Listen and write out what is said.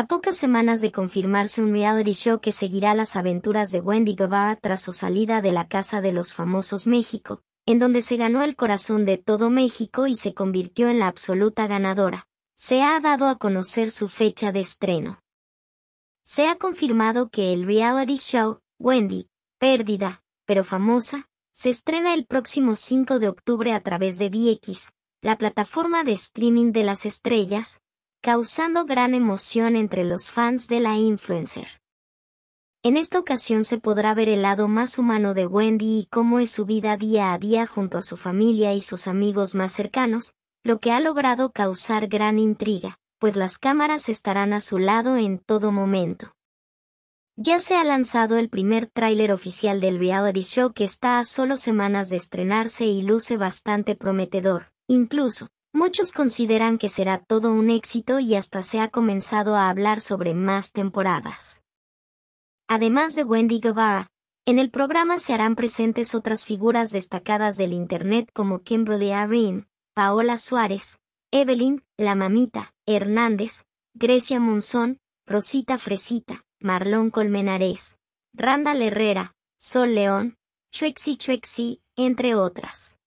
A pocas semanas de confirmarse un reality show que seguirá las aventuras de Wendy Guevara tras su salida de la Casa de los Famosos México, en donde se ganó el corazón de todo México y se convirtió en la absoluta ganadora, se ha dado a conocer su fecha de estreno. Se ha confirmado que el reality show, Wendy, pérdida, pero famosa, se estrena el próximo 5 de octubre a través de VX, la plataforma de streaming de las estrellas, causando gran emoción entre los fans de la influencer. En esta ocasión se podrá ver el lado más humano de Wendy y cómo es su vida día a día junto a su familia y sus amigos más cercanos, lo que ha logrado causar gran intriga, pues las cámaras estarán a su lado en todo momento. Ya se ha lanzado el primer tráiler oficial del reality show que está a solo semanas de estrenarse y luce bastante prometedor, incluso, Muchos consideran que será todo un éxito y hasta se ha comenzado a hablar sobre más temporadas. Además de Wendy Guevara, en el programa se harán presentes otras figuras destacadas del Internet como Kimberly Arvin, Paola Suárez, Evelyn, La Mamita, Hernández, Grecia Monzón, Rosita Fresita, Marlon Colmenares, Randall Herrera, Sol León, Chuexi Chuexi, entre otras.